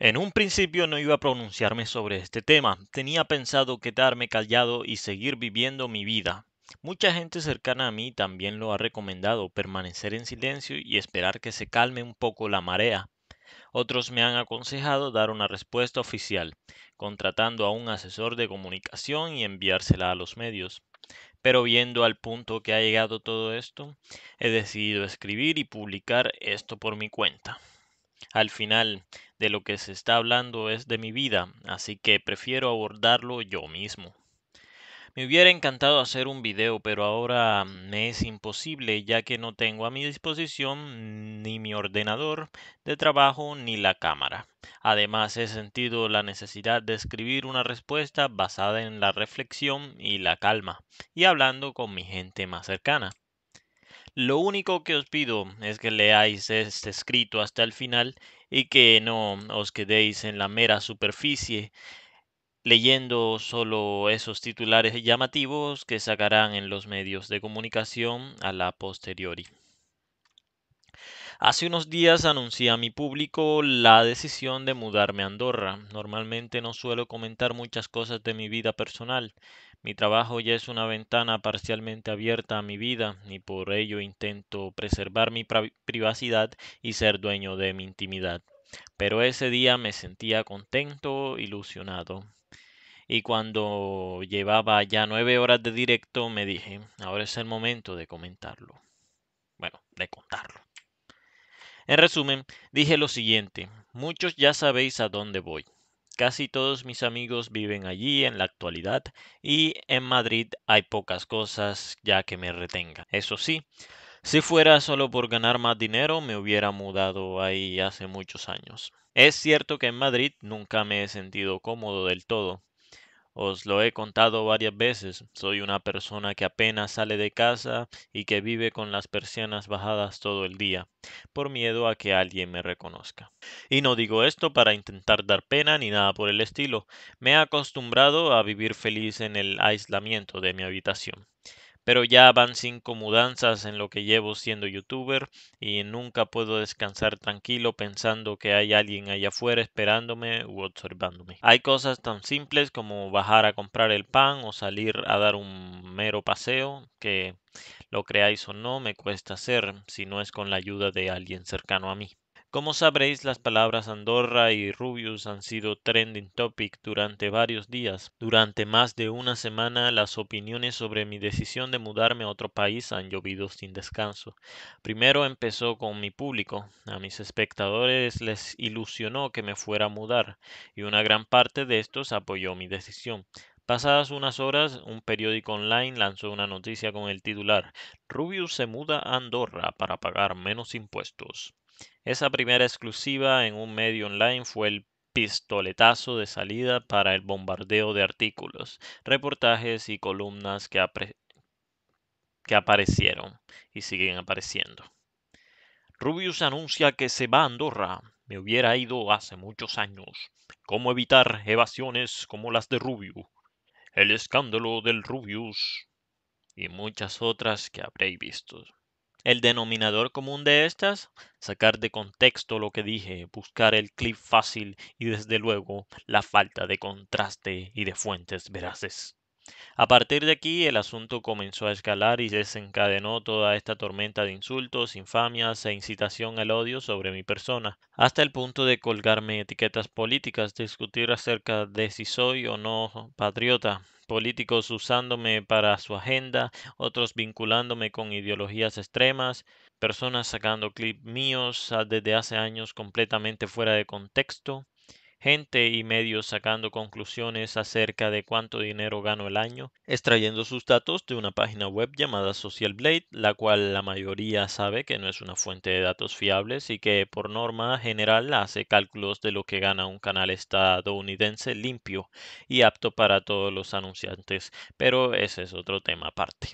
En un principio no iba a pronunciarme sobre este tema, tenía pensado quedarme callado y seguir viviendo mi vida. Mucha gente cercana a mí también lo ha recomendado, permanecer en silencio y esperar que se calme un poco la marea. Otros me han aconsejado dar una respuesta oficial, contratando a un asesor de comunicación y enviársela a los medios. Pero viendo al punto que ha llegado todo esto, he decidido escribir y publicar esto por mi cuenta al final de lo que se está hablando es de mi vida, así que prefiero abordarlo yo mismo. Me hubiera encantado hacer un video, pero ahora me es imposible ya que no tengo a mi disposición ni mi ordenador de trabajo ni la cámara. Además he sentido la necesidad de escribir una respuesta basada en la reflexión y la calma, y hablando con mi gente más cercana. Lo único que os pido es que leáis este escrito hasta el final y que no os quedéis en la mera superficie leyendo solo esos titulares llamativos que sacarán en los medios de comunicación a la posteriori. Hace unos días anuncié a mi público la decisión de mudarme a Andorra. Normalmente no suelo comentar muchas cosas de mi vida personal, mi trabajo ya es una ventana parcialmente abierta a mi vida y por ello intento preservar mi privacidad y ser dueño de mi intimidad. Pero ese día me sentía contento, ilusionado. Y cuando llevaba ya nueve horas de directo me dije, ahora es el momento de comentarlo. Bueno, de contarlo. En resumen, dije lo siguiente, muchos ya sabéis a dónde voy. Casi todos mis amigos viven allí en la actualidad y en Madrid hay pocas cosas ya que me retenga. Eso sí, si fuera solo por ganar más dinero me hubiera mudado ahí hace muchos años. Es cierto que en Madrid nunca me he sentido cómodo del todo. Os lo he contado varias veces, soy una persona que apenas sale de casa y que vive con las persianas bajadas todo el día, por miedo a que alguien me reconozca. Y no digo esto para intentar dar pena ni nada por el estilo, me he acostumbrado a vivir feliz en el aislamiento de mi habitación pero ya van cinco mudanzas en lo que llevo siendo youtuber y nunca puedo descansar tranquilo pensando que hay alguien allá afuera esperándome u observándome. Hay cosas tan simples como bajar a comprar el pan o salir a dar un mero paseo que lo creáis o no me cuesta hacer si no es con la ayuda de alguien cercano a mí. Como sabréis, las palabras Andorra y Rubius han sido trending topic durante varios días. Durante más de una semana, las opiniones sobre mi decisión de mudarme a otro país han llovido sin descanso. Primero empezó con mi público. A mis espectadores les ilusionó que me fuera a mudar, y una gran parte de estos apoyó mi decisión. Pasadas unas horas, un periódico online lanzó una noticia con el titular Rubius se muda a Andorra para pagar menos impuestos. Esa primera exclusiva en un medio online fue el pistoletazo de salida para el bombardeo de artículos, reportajes y columnas que, que aparecieron y siguen apareciendo. Rubius anuncia que se va a Andorra. Me hubiera ido hace muchos años. ¿Cómo evitar evasiones como las de Rubius? El escándalo del Rubius. Y muchas otras que habréis visto. El denominador común de estas, sacar de contexto lo que dije, buscar el clip fácil y desde luego la falta de contraste y de fuentes veraces. A partir de aquí el asunto comenzó a escalar y desencadenó toda esta tormenta de insultos, infamias e incitación al odio sobre mi persona, hasta el punto de colgarme etiquetas políticas, discutir acerca de si soy o no patriota, políticos usándome para su agenda, otros vinculándome con ideologías extremas, personas sacando clips míos ah, desde hace años completamente fuera de contexto, gente y medios sacando conclusiones acerca de cuánto dinero gano el año, extrayendo sus datos de una página web llamada Social Blade, la cual la mayoría sabe que no es una fuente de datos fiables y que por norma general hace cálculos de lo que gana un canal estadounidense limpio y apto para todos los anunciantes, pero ese es otro tema aparte.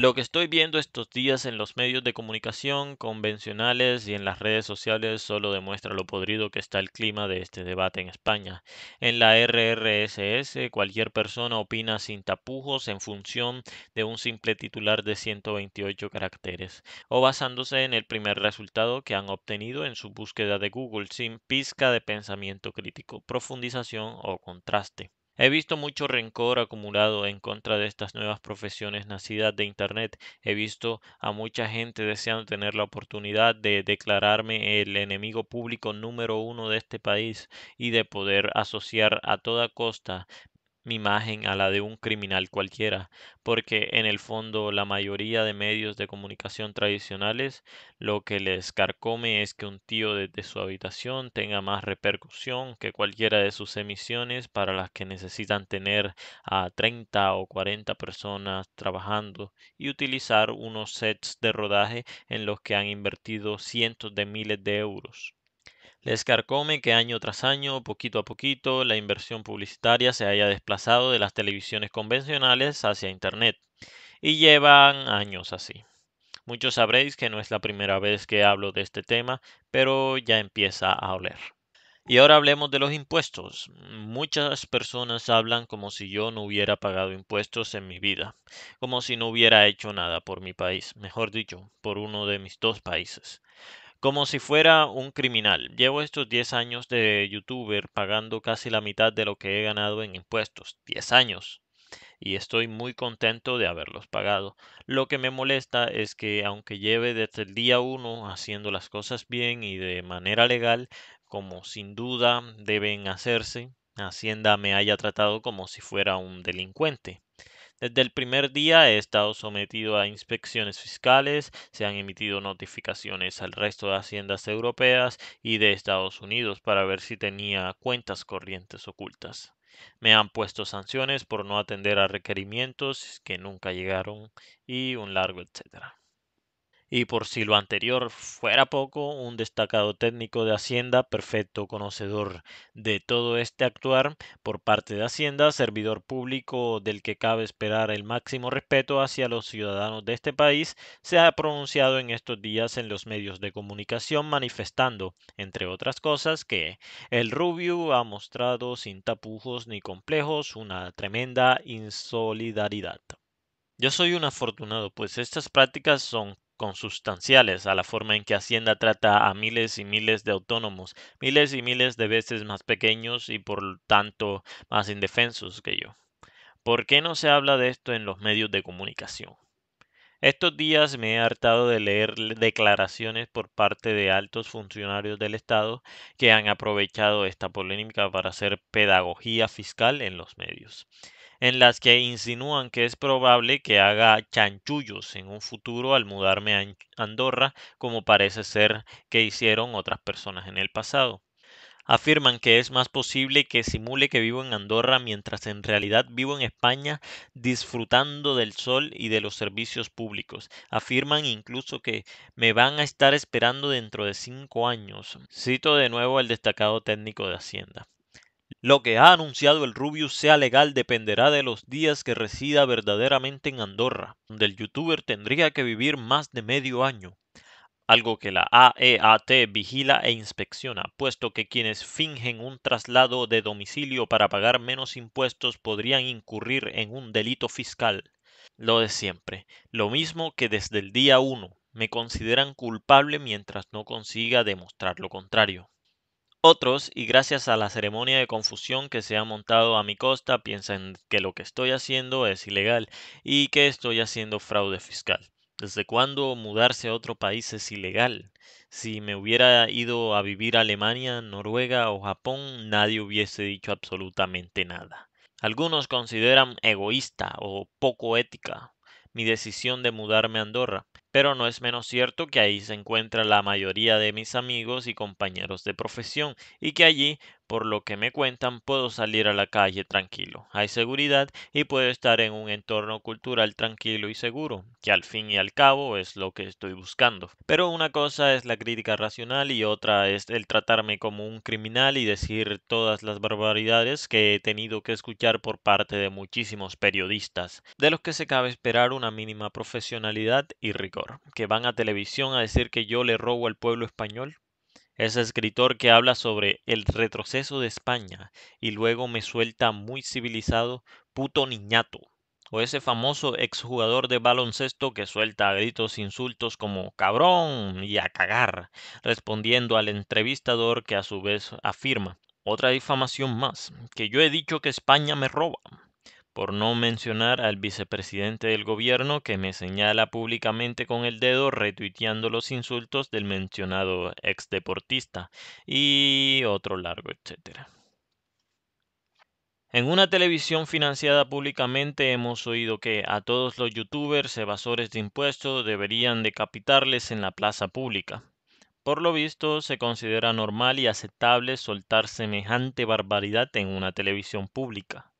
Lo que estoy viendo estos días en los medios de comunicación convencionales y en las redes sociales solo demuestra lo podrido que está el clima de este debate en España. En la RRSS cualquier persona opina sin tapujos en función de un simple titular de 128 caracteres o basándose en el primer resultado que han obtenido en su búsqueda de Google sin pizca de pensamiento crítico, profundización o contraste. He visto mucho rencor acumulado en contra de estas nuevas profesiones nacidas de Internet. He visto a mucha gente deseando tener la oportunidad de declararme el enemigo público número uno de este país y de poder asociar a toda costa mi imagen a la de un criminal cualquiera, porque en el fondo la mayoría de medios de comunicación tradicionales lo que les carcome es que un tío desde su habitación tenga más repercusión que cualquiera de sus emisiones para las que necesitan tener a 30 o 40 personas trabajando y utilizar unos sets de rodaje en los que han invertido cientos de miles de euros. Les carcome que año tras año, poquito a poquito, la inversión publicitaria se haya desplazado de las televisiones convencionales hacia Internet. Y llevan años así. Muchos sabréis que no es la primera vez que hablo de este tema, pero ya empieza a oler. Y ahora hablemos de los impuestos. Muchas personas hablan como si yo no hubiera pagado impuestos en mi vida, como si no hubiera hecho nada por mi país, mejor dicho, por uno de mis dos países como si fuera un criminal. Llevo estos 10 años de youtuber pagando casi la mitad de lo que he ganado en impuestos. 10 años. Y estoy muy contento de haberlos pagado. Lo que me molesta es que aunque lleve desde el día 1 haciendo las cosas bien y de manera legal, como sin duda deben hacerse, Hacienda me haya tratado como si fuera un delincuente. Desde el primer día he estado sometido a inspecciones fiscales, se han emitido notificaciones al resto de haciendas europeas y de Estados Unidos para ver si tenía cuentas corrientes ocultas. Me han puesto sanciones por no atender a requerimientos que nunca llegaron y un largo etcétera. Y por si lo anterior fuera poco, un destacado técnico de Hacienda, perfecto conocedor de todo este actuar por parte de Hacienda, servidor público del que cabe esperar el máximo respeto hacia los ciudadanos de este país, se ha pronunciado en estos días en los medios de comunicación manifestando, entre otras cosas, que el Rubio ha mostrado sin tapujos ni complejos una tremenda insolidaridad. Yo soy un afortunado, pues estas prácticas son consustanciales a la forma en que Hacienda trata a miles y miles de autónomos, miles y miles de veces más pequeños y por tanto más indefensos que yo. ¿Por qué no se habla de esto en los medios de comunicación? Estos días me he hartado de leer declaraciones por parte de altos funcionarios del Estado que han aprovechado esta polémica para hacer pedagogía fiscal en los medios en las que insinúan que es probable que haga chanchullos en un futuro al mudarme a Andorra, como parece ser que hicieron otras personas en el pasado. Afirman que es más posible que simule que vivo en Andorra mientras en realidad vivo en España disfrutando del sol y de los servicios públicos. Afirman incluso que me van a estar esperando dentro de cinco años. Cito de nuevo al destacado técnico de Hacienda. Lo que ha anunciado el Rubius sea legal dependerá de los días que resida verdaderamente en Andorra, donde el youtuber tendría que vivir más de medio año, algo que la AEAT vigila e inspecciona, puesto que quienes fingen un traslado de domicilio para pagar menos impuestos podrían incurrir en un delito fiscal. Lo de siempre, lo mismo que desde el día 1, me consideran culpable mientras no consiga demostrar lo contrario. Otros, y gracias a la ceremonia de confusión que se ha montado a mi costa, piensan que lo que estoy haciendo es ilegal y que estoy haciendo fraude fiscal. ¿Desde cuándo mudarse a otro país es ilegal? Si me hubiera ido a vivir a Alemania, Noruega o Japón, nadie hubiese dicho absolutamente nada. Algunos consideran egoísta o poco ética mi decisión de mudarme a Andorra, pero no es menos cierto que ahí se encuentra la mayoría de mis amigos y compañeros de profesión y que allí por lo que me cuentan, puedo salir a la calle tranquilo. Hay seguridad y puedo estar en un entorno cultural tranquilo y seguro, que al fin y al cabo es lo que estoy buscando. Pero una cosa es la crítica racional y otra es el tratarme como un criminal y decir todas las barbaridades que he tenido que escuchar por parte de muchísimos periodistas, de los que se cabe esperar una mínima profesionalidad y rigor, que van a televisión a decir que yo le robo al pueblo español ese escritor que habla sobre el retroceso de España y luego me suelta muy civilizado puto niñato. O ese famoso exjugador de baloncesto que suelta gritos insultos como cabrón y a cagar, respondiendo al entrevistador que a su vez afirma otra difamación más, que yo he dicho que España me roba por no mencionar al vicepresidente del gobierno que me señala públicamente con el dedo retuiteando los insultos del mencionado ex-deportista. y otro largo, etcétera. En una televisión financiada públicamente hemos oído que a todos los youtubers evasores de impuestos deberían decapitarles en la plaza pública. Por lo visto, se considera normal y aceptable soltar semejante barbaridad en una televisión pública.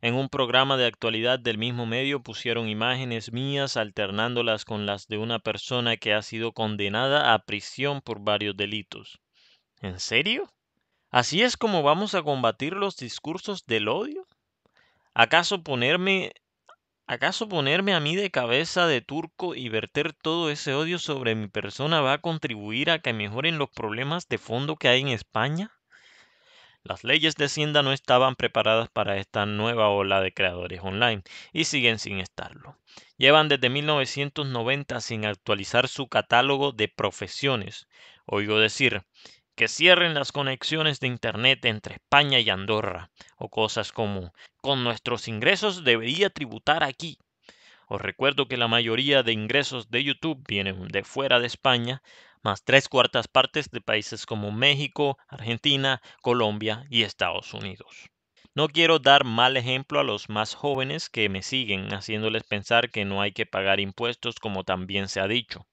En un programa de actualidad del mismo medio pusieron imágenes mías alternándolas con las de una persona que ha sido condenada a prisión por varios delitos. ¿En serio? ¿Así es como vamos a combatir los discursos del odio? ¿Acaso ponerme acaso ponerme a mí de cabeza de turco y verter todo ese odio sobre mi persona va a contribuir a que mejoren los problemas de fondo que hay en España? Las leyes de Hacienda no estaban preparadas para esta nueva ola de creadores online y siguen sin estarlo. Llevan desde 1990 sin actualizar su catálogo de profesiones. Oigo decir que cierren las conexiones de Internet entre España y Andorra o cosas como con nuestros ingresos debería tributar aquí. Os recuerdo que la mayoría de ingresos de YouTube vienen de fuera de España, más tres cuartas partes de países como México, Argentina, Colombia y Estados Unidos. No quiero dar mal ejemplo a los más jóvenes que me siguen, haciéndoles pensar que no hay que pagar impuestos como también se ha dicho.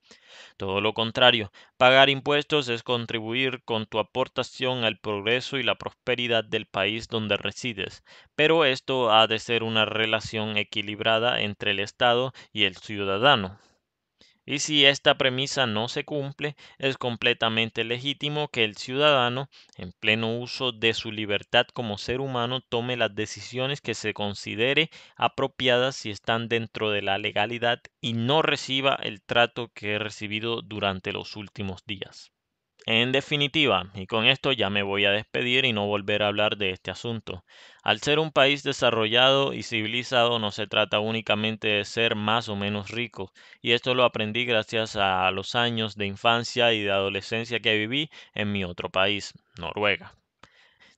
Todo lo contrario, pagar impuestos es contribuir con tu aportación al progreso y la prosperidad del país donde resides, pero esto ha de ser una relación equilibrada entre el Estado y el ciudadano. Y si esta premisa no se cumple, es completamente legítimo que el ciudadano, en pleno uso de su libertad como ser humano, tome las decisiones que se considere apropiadas si están dentro de la legalidad y no reciba el trato que he recibido durante los últimos días. En definitiva, y con esto ya me voy a despedir y no volver a hablar de este asunto. Al ser un país desarrollado y civilizado no se trata únicamente de ser más o menos rico, y esto lo aprendí gracias a los años de infancia y de adolescencia que viví en mi otro país, Noruega.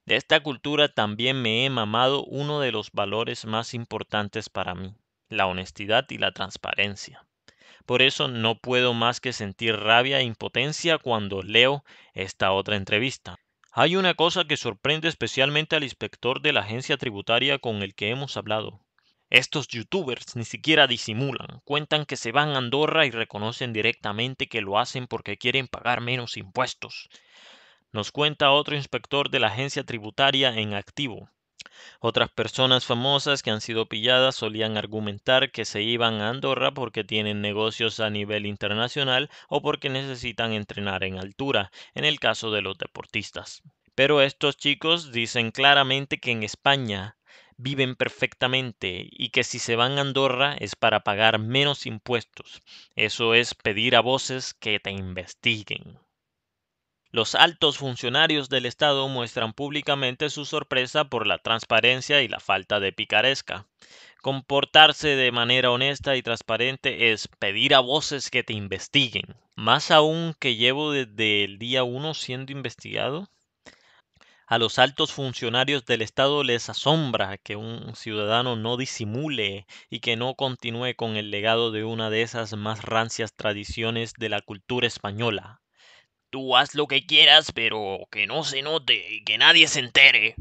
De esta cultura también me he mamado uno de los valores más importantes para mí, la honestidad y la transparencia. Por eso no puedo más que sentir rabia e impotencia cuando leo esta otra entrevista. Hay una cosa que sorprende especialmente al inspector de la agencia tributaria con el que hemos hablado. Estos youtubers ni siquiera disimulan, cuentan que se van a Andorra y reconocen directamente que lo hacen porque quieren pagar menos impuestos. Nos cuenta otro inspector de la agencia tributaria en activo, otras personas famosas que han sido pilladas solían argumentar que se iban a Andorra porque tienen negocios a nivel internacional o porque necesitan entrenar en altura, en el caso de los deportistas. Pero estos chicos dicen claramente que en España viven perfectamente y que si se van a Andorra es para pagar menos impuestos. Eso es pedir a voces que te investiguen. Los altos funcionarios del Estado muestran públicamente su sorpresa por la transparencia y la falta de picaresca. Comportarse de manera honesta y transparente es pedir a voces que te investiguen. Más aún que llevo desde el día uno siendo investigado. A los altos funcionarios del Estado les asombra que un ciudadano no disimule y que no continúe con el legado de una de esas más rancias tradiciones de la cultura española, Tú haz lo que quieras, pero que no se note y que nadie se entere.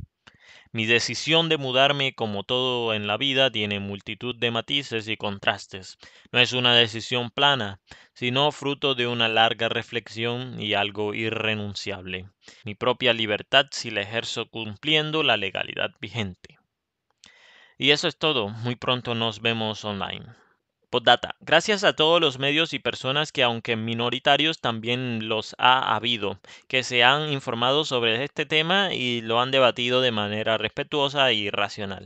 Mi decisión de mudarme, como todo en la vida, tiene multitud de matices y contrastes. No es una decisión plana, sino fruto de una larga reflexión y algo irrenunciable. Mi propia libertad si la ejerzo cumpliendo la legalidad vigente. Y eso es todo. Muy pronto nos vemos online. Gracias a todos los medios y personas que, aunque minoritarios, también los ha habido, que se han informado sobre este tema y lo han debatido de manera respetuosa y racional.